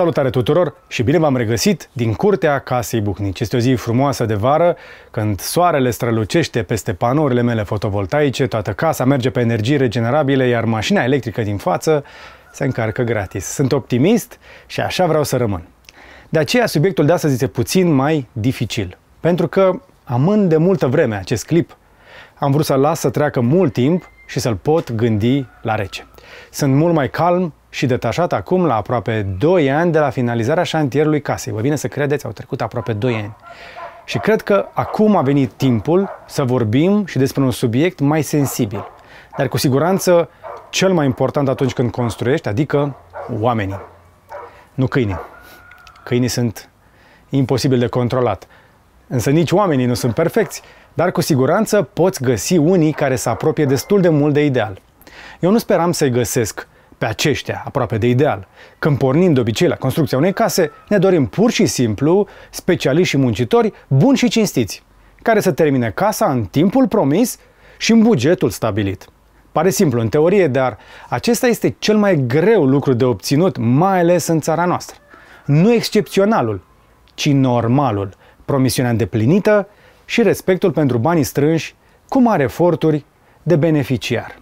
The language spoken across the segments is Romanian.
Salutare tuturor și bine v-am regăsit din curtea casei Bucnici. Este o zi frumoasă de vară, când soarele strălucește peste panourile mele fotovoltaice, toată casa merge pe energii regenerabile, iar mașina electrică din față se încarcă gratis. Sunt optimist și așa vreau să rămân. De aceea subiectul de astăzi este puțin mai dificil, pentru că amând de multă vreme acest clip. Am vrut să las să treacă mult timp și să-l pot gândi la rece. Sunt mult mai calm și detașat acum la aproape 2 ani de la finalizarea șantierului casei. Vă bine să credeți, au trecut aproape 2 ani. Și cred că acum a venit timpul să vorbim și despre un subiect mai sensibil, dar cu siguranță cel mai important atunci când construiești, adică oamenii, nu câinii. Câinii sunt imposibil de controlat, însă nici oamenii nu sunt perfecți dar cu siguranță poți găsi unii care se apropie destul de mult de ideal. Eu nu speram să-i găsesc pe aceștia aproape de ideal. Când pornim de obicei la construcția unei case, ne dorim pur și simplu specialiști și muncitori buni și cinstiți, care să termine casa în timpul promis și în bugetul stabilit. Pare simplu în teorie, dar acesta este cel mai greu lucru de obținut, mai ales în țara noastră. Nu excepționalul, ci normalul, promisiunea îndeplinită și respectul pentru banii strânși cu mari eforturi de beneficiar.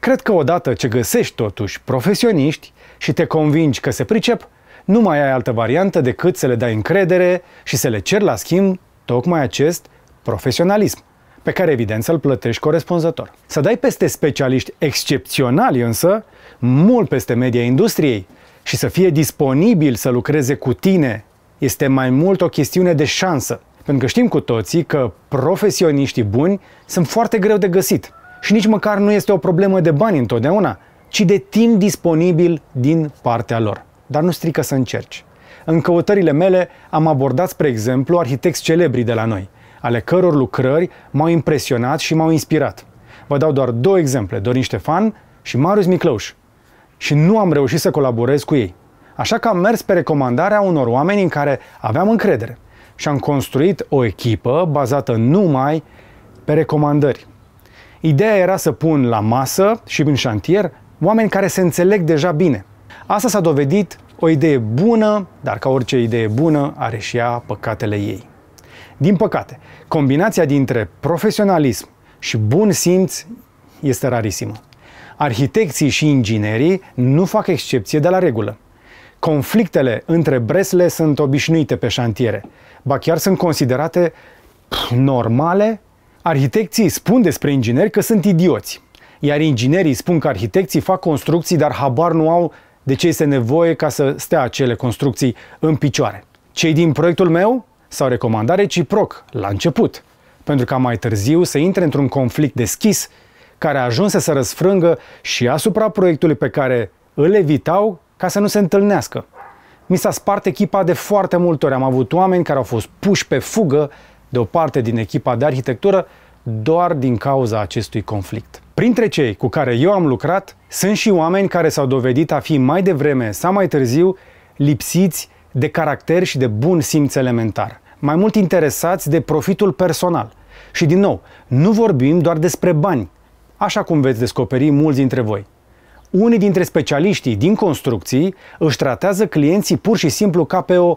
Cred că odată ce găsești totuși profesioniști și te convingi că se pricep, nu mai ai altă variantă decât să le dai încredere și să le ceri la schimb tocmai acest profesionalism, pe care evident să-l plătești corespunzător. Să dai peste specialiști excepționali însă, mult peste media industriei și să fie disponibil să lucreze cu tine este mai mult o chestiune de șansă pentru că știm cu toții că profesioniștii buni sunt foarte greu de găsit și nici măcar nu este o problemă de bani întotdeauna, ci de timp disponibil din partea lor. Dar nu strică să încerci. În căutările mele am abordat, spre exemplu, arhitecți celebri de la noi, ale căror lucrări m-au impresionat și m-au inspirat. Vă dau doar două exemple, Dorin Ștefan și Marius Miclăuș. Și nu am reușit să colaborez cu ei. Așa că am mers pe recomandarea unor oameni în care aveam încredere și am construit o echipă bazată numai pe recomandări. Ideea era să pun la masă și în șantier oameni care se înțeleg deja bine. Asta s-a dovedit o idee bună, dar ca orice idee bună are și ea păcatele ei. Din păcate, combinația dintre profesionalism și bun simț este rarisimă. Arhitecții și inginerii nu fac excepție de la regulă. Conflictele între bresle sunt obișnuite pe șantiere, ba chiar sunt considerate normale. Arhitecții spun despre ingineri că sunt idioți, iar inginerii spun că arhitecții fac construcții, dar habar nu au de ce este nevoie ca să stea acele construcții în picioare. Cei din proiectul meu s-au recomandat reciproc la început, pentru ca mai târziu să intre într-un conflict deschis care a ajuns să se răsfrângă și asupra proiectului pe care îl evitau ca să nu se întâlnească. Mi s-a spart echipa de foarte multe ori. Am avut oameni care au fost puși pe fugă de o parte din echipa de arhitectură doar din cauza acestui conflict. Printre cei cu care eu am lucrat, sunt și oameni care s-au dovedit a fi mai devreme sau mai târziu lipsiți de caracter și de bun simț elementar, mai mult interesați de profitul personal. Și din nou, nu vorbim doar despre bani, așa cum veți descoperi mulți dintre voi. Unii dintre specialiștii din construcții își tratează clienții pur și simplu ca pe o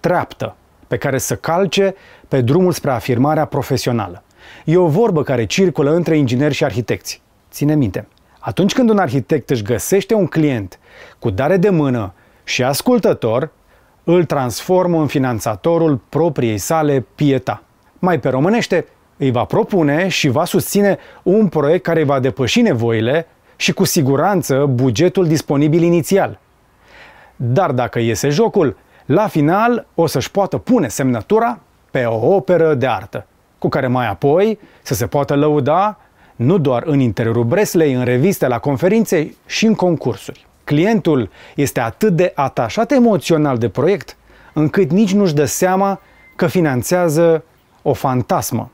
treaptă pe care să calce pe drumul spre afirmarea profesională. E o vorbă care circulă între ingineri și arhitecți. Ține minte, atunci când un arhitect își găsește un client cu dare de mână și ascultător, îl transformă în finanțatorul propriei sale pieta. Mai pe românește, îi va propune și va susține un proiect care va depăși nevoile și cu siguranță bugetul disponibil inițial. Dar dacă iese jocul, la final o să-și poată pune semnătura pe o operă de artă, cu care mai apoi să se poată lăuda nu doar în interiorul Breslei, în reviste, la conferințe și în concursuri. Clientul este atât de atașat emoțional de proiect, încât nici nu-și dă seama că finanțează o fantasmă.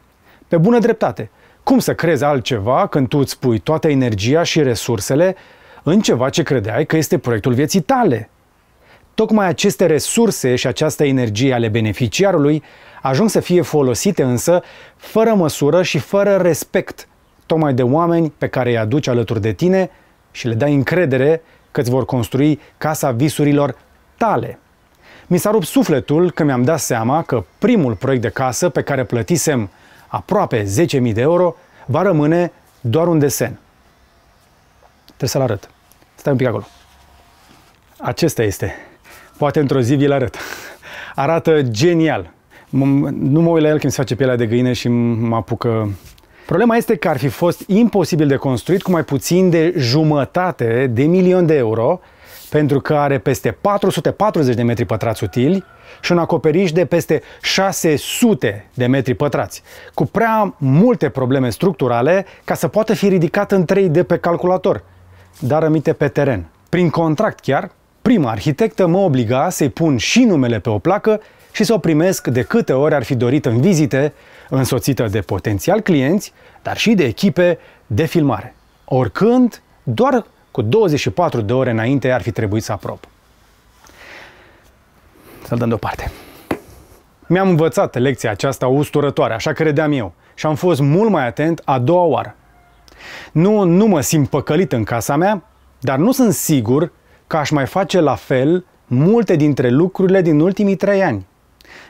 Pe bună dreptate, cum să crezi altceva când tu îți pui toată energia și resursele în ceva ce credeai că este proiectul vieții tale? Tocmai aceste resurse și această energie ale beneficiarului ajung să fie folosite însă fără măsură și fără respect, tocmai de oameni pe care îi aduci alături de tine și le dai încredere că îți vor construi casa visurilor tale. Mi s-a rupt sufletul că mi-am dat seama că primul proiect de casă pe care plătisem aproape 10.000 de euro, va rămâne doar un desen. Trebuie să-l arăt. Stai un pic acolo. Acesta este. Poate într-o zi vi-l arăt. Arată genial. Nu mă uit la el când se face pielea de găină și mă apucă Problema este că ar fi fost imposibil de construit cu mai puțin de jumătate de milion de euro, pentru că are peste 440 de metri pătrați utili, și un acoperiș de peste 600 de metri pătrați, cu prea multe probleme structurale ca să poată fi ridicat în 3D pe calculator, dar rămite pe teren. Prin contract chiar, prima arhitectă mă obliga să-i pun și numele pe o placă și să o primesc de câte ori ar fi dorit în vizite, însoțită de potențial clienți, dar și de echipe de filmare. Oricând, doar cu 24 de ore înainte ar fi trebuit să aprob să-l dăm deoparte. Mi-am învățat lecția aceasta usturătoare, așa credeam eu, și am fost mult mai atent a doua oară. Nu, nu mă simt păcălit în casa mea, dar nu sunt sigur că aș mai face la fel multe dintre lucrurile din ultimii trei ani.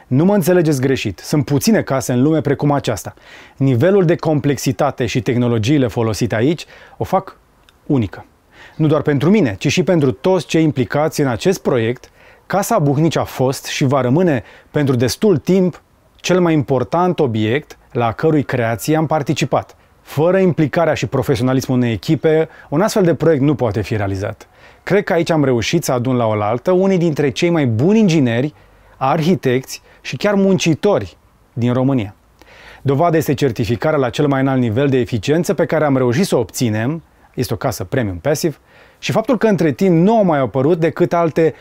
Nu mă înțelegeți greșit, sunt puține case în lume precum aceasta. Nivelul de complexitate și tehnologiile folosite aici o fac unică. Nu doar pentru mine, ci și pentru toți cei implicați în acest proiect Casa Buhnici a fost și va rămâne pentru destul timp cel mai important obiect la cărui creație am participat. Fără implicarea și profesionalismul unei echipe, un astfel de proiect nu poate fi realizat. Cred că aici am reușit să adun la oaltă unii dintre cei mai buni ingineri, arhitecți și chiar muncitori din România. Dovada este certificarea la cel mai înalt nivel de eficiență pe care am reușit să o obținem, este o casă premium passive, și faptul că între timp nu au mai apărut decât alte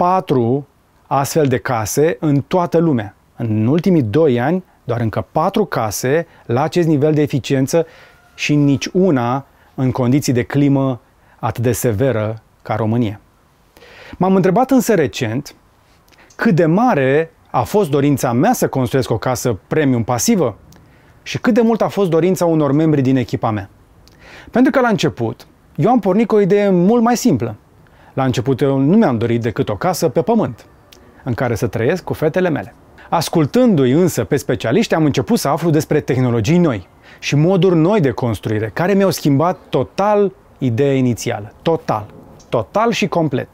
patru astfel de case în toată lumea. În ultimii doi ani, doar încă patru case la acest nivel de eficiență și nici una în condiții de climă atât de severă ca România. M-am întrebat însă recent cât de mare a fost dorința mea să construiesc o casă premium pasivă și cât de mult a fost dorința unor membri din echipa mea. Pentru că la început eu am pornit cu o idee mult mai simplă. La început eu nu mi-am dorit decât o casă pe pământ, în care să trăiesc cu fetele mele. Ascultându-i însă pe specialiști, am început să aflu despre tehnologii noi și moduri noi de construire, care mi-au schimbat total ideea inițială. Total. Total și complet.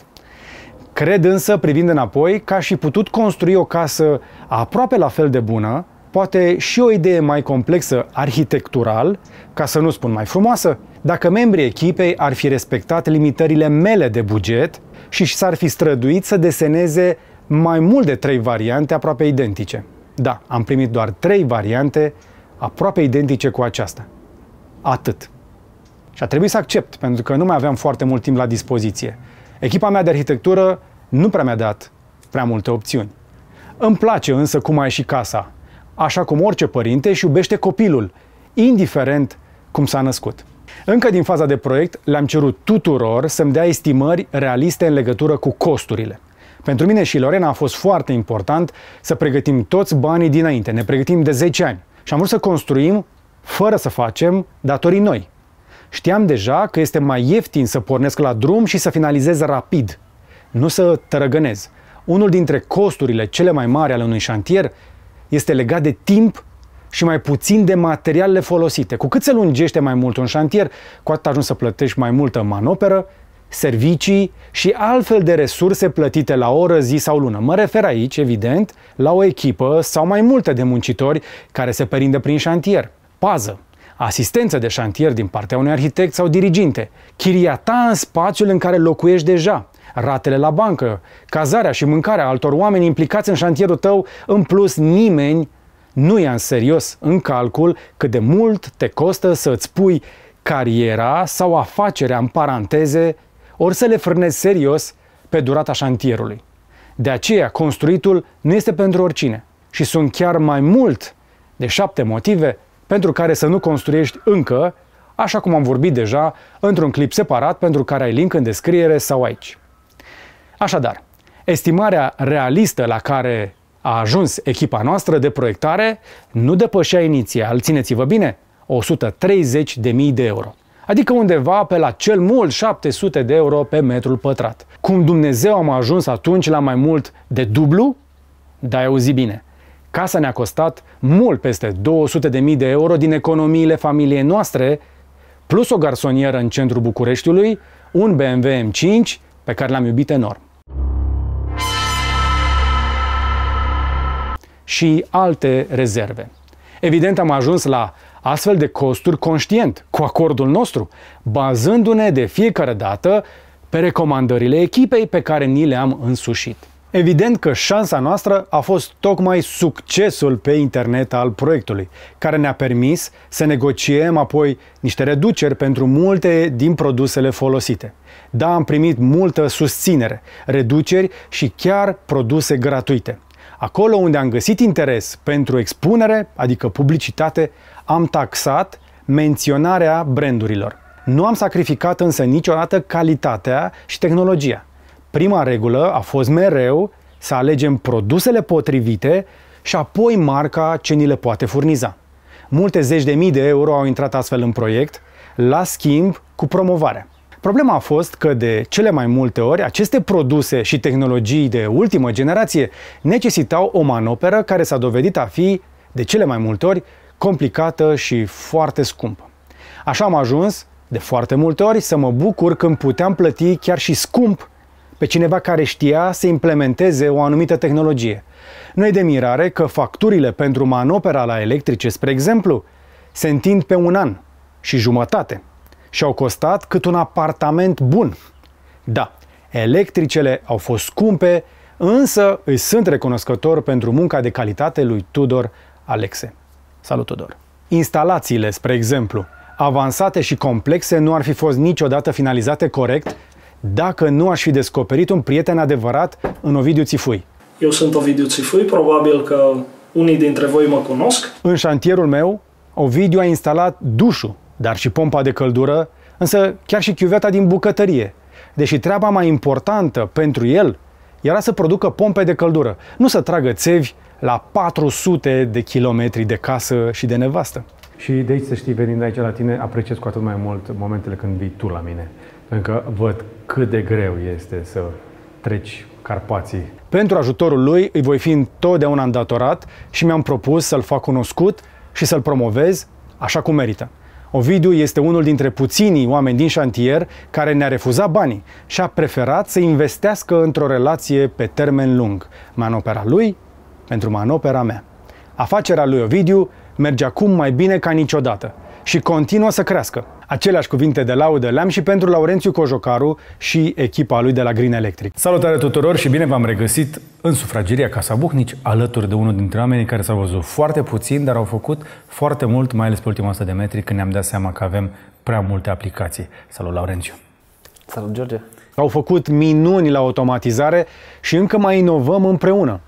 Cred însă, privind înapoi, că aș fi putut construi o casă aproape la fel de bună, poate și o idee mai complexă arhitectural, ca să nu spun mai frumoasă, dacă membrii echipei ar fi respectat limitările mele de buget și s-ar fi străduit să deseneze mai mult de trei variante aproape identice. Da, am primit doar trei variante aproape identice cu aceasta. Atât. Și a trebuit să accept, pentru că nu mai aveam foarte mult timp la dispoziție. Echipa mea de arhitectură nu prea mi-a dat prea multe opțiuni. Îmi place însă cum a ieșit casa, așa cum orice părinte își iubește copilul, indiferent cum s-a născut. Încă din faza de proiect le-am cerut tuturor să-mi dea estimări realiste în legătură cu costurile. Pentru mine și Lorena a fost foarte important să pregătim toți banii dinainte, ne pregătim de 10 ani și am vrut să construim fără să facem datorii noi. Știam deja că este mai ieftin să pornesc la drum și să finalizez rapid, nu să tărăgănez. Unul dintre costurile cele mai mari ale unui șantier este legat de timp și mai puțin de materialele folosite. Cu cât se lungește mai mult un șantier, cu atât ajungi să plătești mai multă manoperă, servicii și altfel de resurse plătite la oră, zi sau lună. Mă refer aici, evident, la o echipă sau mai multe de muncitori care se perindă prin șantier. Pază! Asistență de șantier din partea unui arhitect sau diriginte, chiria ta în spațiul în care locuiești deja, ratele la bancă, cazarea și mâncarea altor oameni implicați în șantierul tău, în plus nimeni nu ia în serios în calcul cât de mult te costă să îți pui cariera sau afacerea în paranteze, ori să le frânezi serios pe durata șantierului. De aceea, construitul nu este pentru oricine și sunt chiar mai mult de șapte motive pentru care să nu construiești încă, așa cum am vorbit deja într-un clip separat pentru care ai link în descriere sau aici. Așadar, estimarea realistă la care a ajuns echipa noastră de proiectare nu depășea inițial, țineți-vă bine, 130.000 de euro adică undeva pe la cel mult 700 de euro pe metrul pătrat. Cum Dumnezeu am ajuns atunci la mai mult de dublu? Da, ai auzit bine. Casa ne-a costat mult peste 200.000 de euro din economiile familiei noastre, plus o garsonieră în centrul Bucureștiului, un BMW M5 pe care l-am iubit enorm. și alte rezerve. Evident, am ajuns la astfel de costuri conștient, cu acordul nostru, bazându-ne de fiecare dată pe recomandările echipei pe care ni le-am însușit. Evident că șansa noastră a fost tocmai succesul pe internet al proiectului, care ne-a permis să negociem apoi niște reduceri pentru multe din produsele folosite. Da, am primit multă susținere, reduceri și chiar produse gratuite. Acolo unde am găsit interes pentru expunere, adică publicitate, am taxat menționarea brandurilor. Nu am sacrificat însă niciodată calitatea și tehnologia. Prima regulă a fost mereu să alegem produsele potrivite și apoi marca ce ni le poate furniza. Multe zeci de mii de euro au intrat astfel în proiect, la schimb cu promovarea. Problema a fost că de cele mai multe ori aceste produse și tehnologii de ultimă generație necesitau o manoperă care s-a dovedit a fi, de cele mai multe ori, complicată și foarte scumpă. Așa am ajuns, de foarte multe ori, să mă bucur când puteam plăti chiar și scump pe cineva care știa să implementeze o anumită tehnologie. Nu e de mirare că facturile pentru manopera la electrice, spre exemplu, se întind pe un an și jumătate și au costat cât un apartament bun. Da, electricele au fost scumpe, însă îi sunt recunoscător pentru munca de calitate lui Tudor Alexe. Salut, Tudor! Instalațiile, spre exemplu, avansate și complexe nu ar fi fost niciodată finalizate corect dacă nu aș fi descoperit un prieten adevărat în Ovidiu Țifui. Eu sunt Ovidiu Țifui, probabil că unii dintre voi mă cunosc. În șantierul meu, Ovidiu a instalat dușul dar și pompa de căldură, însă chiar și chiuveta din bucătărie, deși treaba mai importantă pentru el era să producă pompe de căldură, nu să tragă țevi la 400 de kilometri de casă și de nevastă. Și de aici, să știi, venind aici la tine, apreciez cu atât mai mult momentele când vii tu la mine. Pentru că văd cât de greu este să treci Carpații. Pentru ajutorul lui îi voi fi întotdeauna îndatorat și mi-am propus să-l fac cunoscut și să-l promovez așa cum merită. Ovidiu este unul dintre puținii oameni din șantier care ne-a refuzat banii și a preferat să investească într-o relație pe termen lung. Manopera lui pentru manopera mea. Afacerea lui Ovidiu merge acum mai bine ca niciodată și continuă să crească. Aceleași cuvinte de laudă le-am și pentru Laurențiu Cojocaru și echipa lui de la Green Electric. Salutare tuturor și bine v-am regăsit în sufrageria Casa Buhnici, alături de unul dintre oamenii care s-au văzut foarte puțin, dar au făcut foarte mult, mai ales pe ultima 100 de metri, când ne-am dat seama că avem prea multe aplicații. Salut, Laurențiu! Salut, George! Au făcut minuni la automatizare și încă mai inovăm împreună.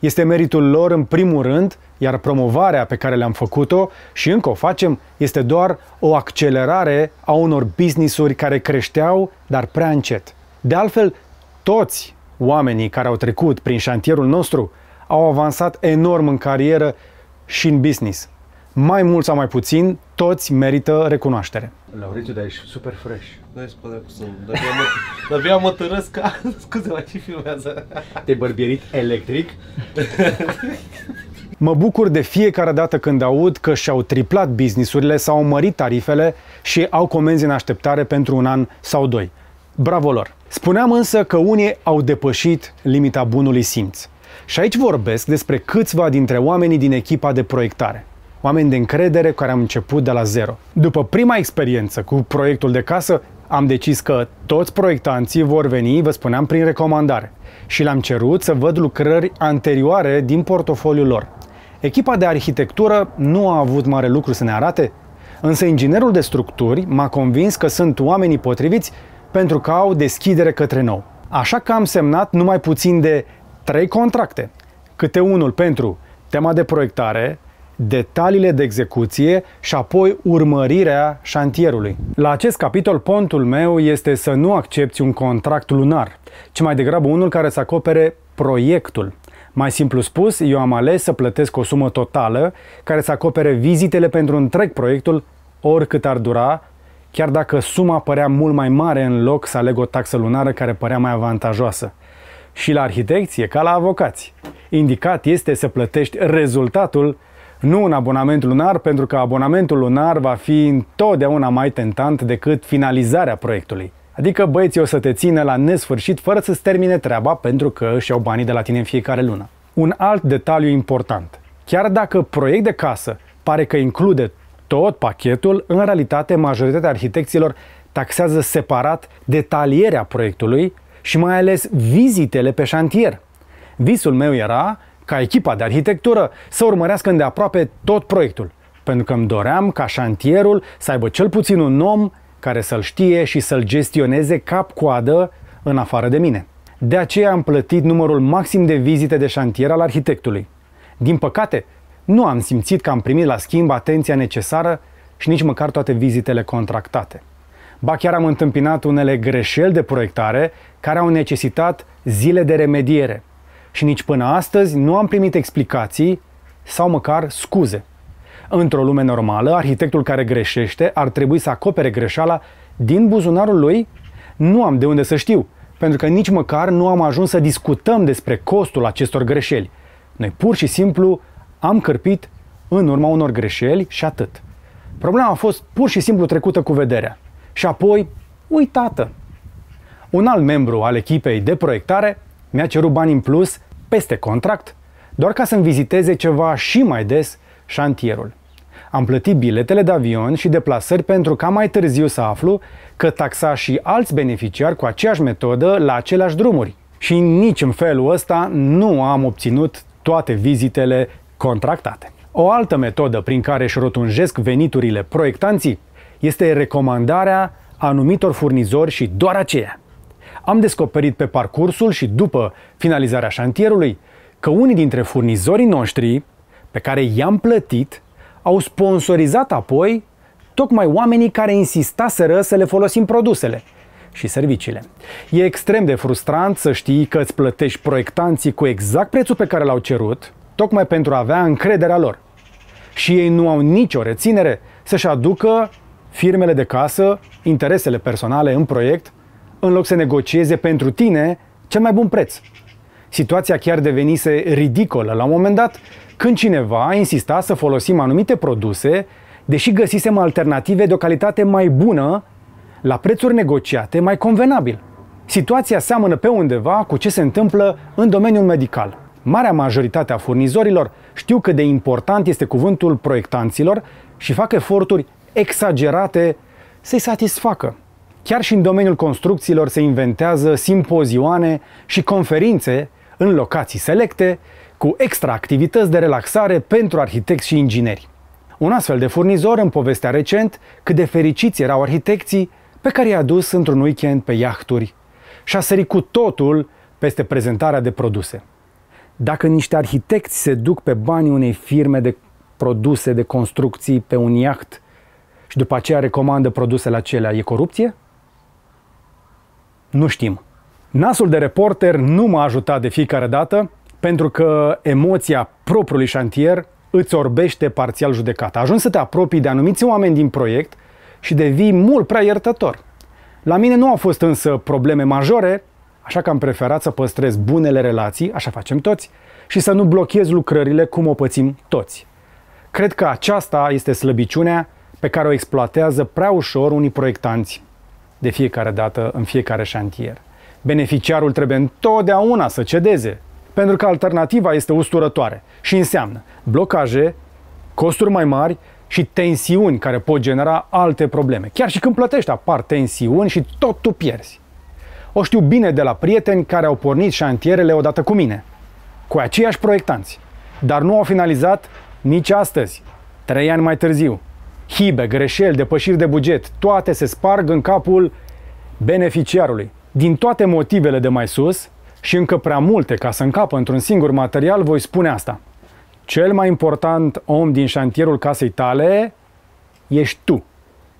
Este meritul lor în primul rând, iar promovarea pe care le-am făcut-o și încă o facem este doar o accelerare a unor businessuri care creșteau, dar prea încet. De altfel, toți oamenii care au trecut prin șantierul nostru au avansat enorm în carieră și în business mai mult sau mai puțin, toți merită recunoaștere. Lauritiu, dar ești super fresh. Da, e spune cu sunt. Dar abia mă tărăsc ca... Scuze, la ce filmează? Te-ai bărbierit electric? Mă bucur de fiecare dată când aud că și-au triplat businessurile, s-au mărit tarifele și au comenzi în așteptare pentru un an sau doi. Bravo lor! Spuneam însă că unii au depășit limita bunului simț. Și aici vorbesc despre câțiva dintre oamenii din echipa de proiectare oameni de încredere care am început de la zero. După prima experiență cu proiectul de casă, am decis că toți proiectanții vor veni, vă spuneam, prin recomandare și le-am cerut să văd lucrări anterioare din portofoliul lor. Echipa de arhitectură nu a avut mare lucru să ne arate, însă inginerul de structuri m-a convins că sunt oamenii potriviți pentru că au deschidere către nou. Așa că am semnat numai puțin de trei contracte, câte unul pentru tema de proiectare, detaliile de execuție și apoi urmărirea șantierului. La acest capitol, pontul meu este să nu accepti un contract lunar, ci mai degrabă unul care să acopere proiectul. Mai simplu spus, eu am ales să plătesc o sumă totală care să acopere vizitele pentru întreg proiectul, oricât ar dura, chiar dacă suma părea mult mai mare în loc să aleg o taxă lunară care părea mai avantajoasă. Și la arhitecție, ca la avocați. Indicat este să plătești rezultatul nu un abonament lunar, pentru că abonamentul lunar va fi întotdeauna mai tentant decât finalizarea proiectului. Adică băieții o să te țină la nesfârșit fără să-ți termine treaba pentru că își iau banii de la tine în fiecare lună. Un alt detaliu important. Chiar dacă proiect de casă pare că include tot pachetul, în realitate majoritatea arhitecților taxează separat detalierea proiectului și mai ales vizitele pe șantier. Visul meu era ca echipa de arhitectură să urmărească îndeaproape tot proiectul, pentru că îmi doream ca șantierul să aibă cel puțin un om care să-l știe și să-l gestioneze cap-coadă în afară de mine. De aceea am plătit numărul maxim de vizite de șantier al arhitectului. Din păcate, nu am simțit că am primit la schimb atenția necesară și nici măcar toate vizitele contractate. Ba chiar am întâmpinat unele greșeli de proiectare care au necesitat zile de remediere – și nici până astăzi nu am primit explicații sau măcar scuze. Într-o lume normală, arhitectul care greșește ar trebui să acopere greșeala din buzunarul lui? Nu am de unde să știu, pentru că nici măcar nu am ajuns să discutăm despre costul acestor greșeli. Noi pur și simplu am cărpit în urma unor greșeli și atât. Problema a fost pur și simplu trecută cu vederea. Și apoi, uitată. Un alt membru al echipei de proiectare mi-a cerut bani în plus peste contract, doar ca să-mi viziteze ceva și mai des șantierul. Am plătit biletele de avion și deplasări pentru ca mai târziu să aflu că taxa și alți beneficiari cu aceeași metodă la aceleași drumuri. Și nici în felul ăsta nu am obținut toate vizitele contractate. O altă metodă prin care își rotunjesc veniturile proiectanții este recomandarea anumitor furnizori și doar aceea am descoperit pe parcursul și după finalizarea șantierului că unii dintre furnizorii noștri pe care i-am plătit au sponsorizat apoi tocmai oamenii care insistaseră să le folosim produsele și serviciile. E extrem de frustrant să știi că îți plătești proiectanții cu exact prețul pe care l-au cerut, tocmai pentru a avea încrederea lor. Și ei nu au nicio reținere să-și aducă firmele de casă, interesele personale în proiect în loc să negocieze pentru tine cel mai bun preț. Situația chiar devenise ridicolă la un moment dat când cineva insista să folosim anumite produse, deși găsisem alternative de o calitate mai bună, la prețuri negociate mai convenabil. Situația seamănă pe undeva cu ce se întâmplă în domeniul medical. Marea majoritate a furnizorilor știu cât de important este cuvântul proiectanților și fac eforturi exagerate să-i satisfacă. Chiar și în domeniul construcțiilor se inventează simpozioane și conferințe în locații selecte cu extra activități de relaxare pentru arhitecți și ingineri. Un astfel de furnizor în povestea recent cât de fericiți erau arhitecții pe care i-a dus într-un weekend pe iahturi și a sărit cu totul peste prezentarea de produse. Dacă niște arhitecți se duc pe banii unei firme de produse de construcții pe un iaht și după aceea recomandă produsele acelea, e corupție? nu știm. Nasul de reporter nu m-a ajutat de fiecare dată, pentru că emoția propriului șantier îți orbește parțial judecata. Ajungi să te apropii de anumiți oameni din proiect și devii mult prea iertător. La mine nu au fost însă probleme majore, așa că am preferat să păstrez bunele relații, așa facem toți, și să nu blochez lucrările cum o pățim toți. Cred că aceasta este slăbiciunea pe care o exploatează prea ușor unii proiectanți de fiecare dată în fiecare șantier. Beneficiarul trebuie întotdeauna să cedeze, pentru că alternativa este usturătoare și înseamnă blocaje, costuri mai mari și tensiuni care pot genera alte probleme. Chiar și când plătești apar tensiuni și tot tu pierzi. O știu bine de la prieteni care au pornit șantierele odată cu mine, cu aceiași proiectanți, dar nu au finalizat nici astăzi, trei ani mai târziu hibe, greșeli, depășiri de buget, toate se sparg în capul beneficiarului. Din toate motivele de mai sus, și încă prea multe ca să încapă într-un singur material, voi spune asta. Cel mai important om din șantierul casei tale ești tu.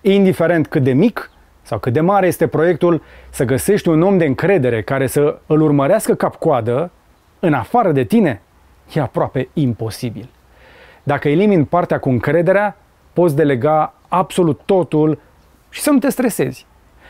Indiferent cât de mic sau cât de mare este proiectul, să găsești un om de încredere care să îl urmărească cap-coadă, în afară de tine, e aproape imposibil. Dacă elimini partea cu încrederea, poți delega absolut totul și să nu te stresezi.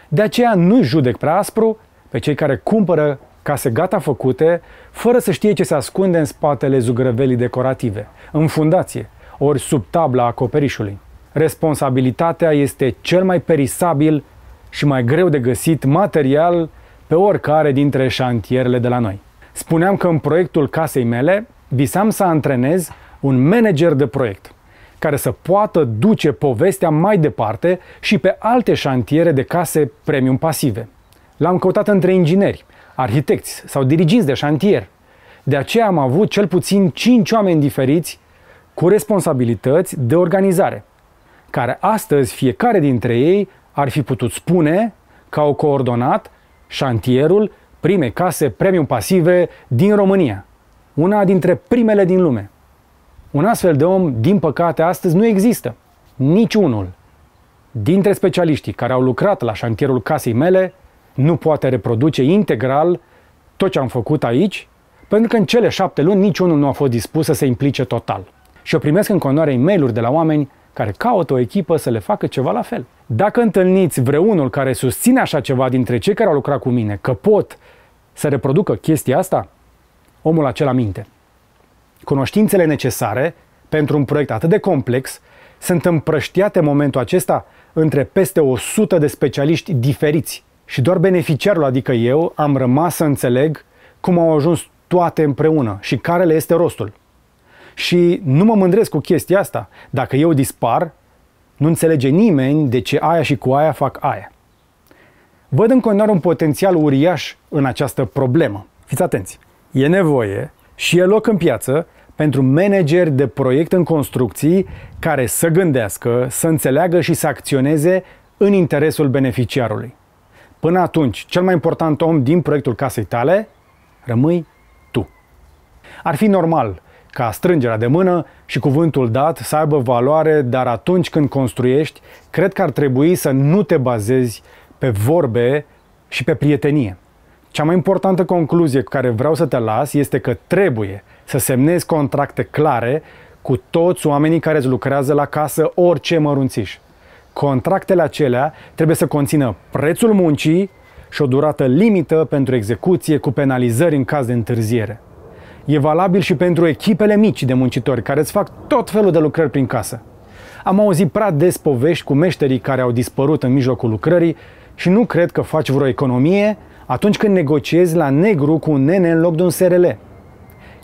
De aceea nu i judec prea aspru pe cei care cumpără case gata făcute, fără să știe ce se ascunde în spatele zugrăvelii decorative, în fundație, ori sub tabla acoperișului. Responsabilitatea este cel mai perisabil și mai greu de găsit material pe oricare dintre șantierele de la noi. Spuneam că în proiectul casei mele visam să antrenez un manager de proiect care să poată duce povestea mai departe și pe alte șantiere de case premium pasive. L-am căutat între ingineri, arhitecți sau diriginți de șantier. De aceea am avut cel puțin 5 oameni diferiți cu responsabilități de organizare, care astăzi fiecare dintre ei ar fi putut spune că au coordonat șantierul primei case premium pasive din România, una dintre primele din lume. Un astfel de om, din păcate, astăzi nu există. Niciunul dintre specialiștii care au lucrat la șantierul casei mele nu poate reproduce integral tot ce am făcut aici, pentru că în cele șapte luni niciunul nu a fost dispus să se implice total. Și o primesc în conoare e mail de la oameni care caută o echipă să le facă ceva la fel. Dacă întâlniți vreunul care susține așa ceva dintre cei care au lucrat cu mine, că pot să reproducă chestia asta, omul acela minte. Cunoștințele necesare pentru un proiect atât de complex sunt împrăștiate în momentul acesta între peste 100 de specialiști diferiți și doar beneficiarul, adică eu, am rămas să înțeleg cum au ajuns toate împreună și care le este rostul. Și nu mă mândresc cu chestia asta. Dacă eu dispar, nu înțelege nimeni de ce aia și cu aia fac aia. Văd în continuare un potențial uriaș în această problemă. Fiți atenți! E nevoie și e loc în piață pentru manageri de proiect în construcții care să gândească, să înțeleagă și să acționeze în interesul beneficiarului. Până atunci, cel mai important om din proiectul casei tale rămâi tu. Ar fi normal ca strângerea de mână și cuvântul dat să aibă valoare, dar atunci când construiești, cred că ar trebui să nu te bazezi pe vorbe și pe prietenie. Cea mai importantă concluzie cu care vreau să te las este că trebuie să semnezi contracte clare cu toți oamenii care îți lucrează la casă orice mărunțiș. Contractele acelea trebuie să conțină prețul muncii și o durată limită pentru execuție cu penalizări în caz de întârziere. E valabil și pentru echipele mici de muncitori care îți fac tot felul de lucrări prin casă. Am auzit prea des povești cu meșterii care au dispărut în mijlocul lucrării și nu cred că faci vreo economie atunci când negociezi la negru cu un nene în loc de un SRL.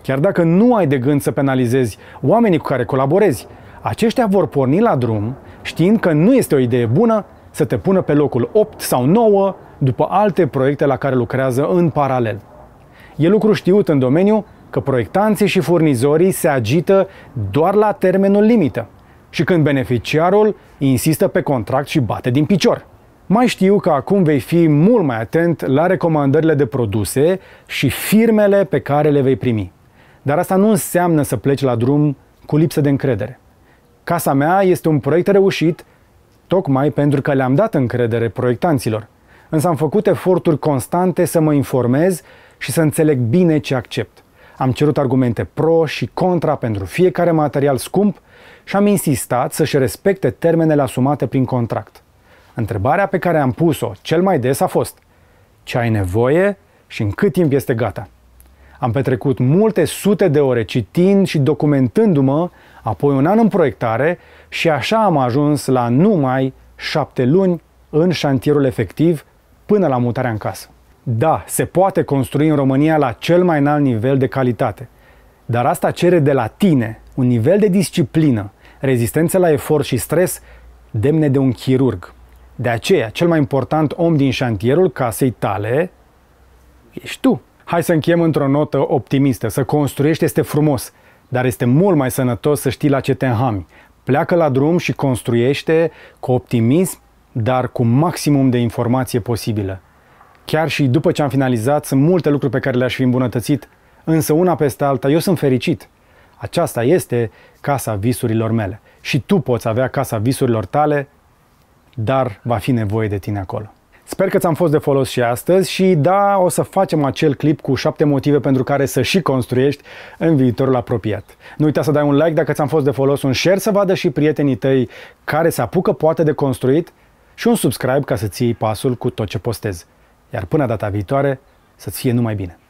Chiar dacă nu ai de gând să penalizezi oamenii cu care colaborezi, aceștia vor porni la drum știind că nu este o idee bună să te pună pe locul 8 sau 9 după alte proiecte la care lucrează în paralel. E lucru știut în domeniu că proiectanții și furnizorii se agită doar la termenul limită și când beneficiarul insistă pe contract și bate din picior. Mai știu că acum vei fi mult mai atent la recomandările de produse și firmele pe care le vei primi. Dar asta nu înseamnă să pleci la drum cu lipsă de încredere. Casa mea este un proiect reușit tocmai pentru că le-am dat încredere proiectanților. Însă am făcut eforturi constante să mă informez și să înțeleg bine ce accept. Am cerut argumente pro și contra pentru fiecare material scump și am insistat să-și respecte termenele asumate prin contract. Întrebarea pe care am pus-o cel mai des a fost ce ai nevoie și în cât timp este gata. Am petrecut multe sute de ore citind și documentându-mă, apoi un an în proiectare și așa am ajuns la numai șapte luni în șantierul efectiv până la mutarea în casă. Da, se poate construi în România la cel mai înalt nivel de calitate, dar asta cere de la tine un nivel de disciplină, rezistență la efort și stres demne de un chirurg. De aceea, cel mai important om din șantierul casei tale ești tu. Hai să încheiem într-o notă optimistă. Să construiești este frumos, dar este mult mai sănătos să știi la ce te înhami. Pleacă la drum și construiește cu optimism, dar cu maximum de informație posibilă. Chiar și după ce am finalizat, sunt multe lucruri pe care le-aș fi îmbunătățit, însă una peste alta, eu sunt fericit. Aceasta este casa visurilor mele și tu poți avea casa visurilor tale dar va fi nevoie de tine acolo. Sper că ți-am fost de folos și astăzi și da, o să facem acel clip cu șapte motive pentru care să și construiești în viitorul apropiat. Nu uita să dai un like dacă ți-am fost de folos, un share să vadă și prietenii tăi care se apucă poate de construit și un subscribe ca să ții pasul cu tot ce postez. Iar până data viitoare, să-ți fie numai bine!